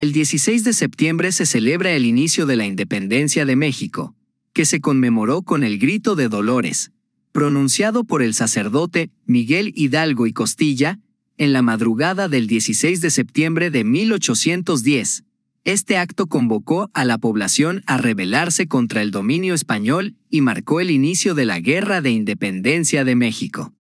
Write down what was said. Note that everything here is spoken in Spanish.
El 16 de septiembre se celebra el inicio de la independencia de México, que se conmemoró con el grito de Dolores, pronunciado por el sacerdote Miguel Hidalgo y Costilla en la madrugada del 16 de septiembre de 1810. Este acto convocó a la población a rebelarse contra el dominio español y marcó el inicio de la Guerra de Independencia de México.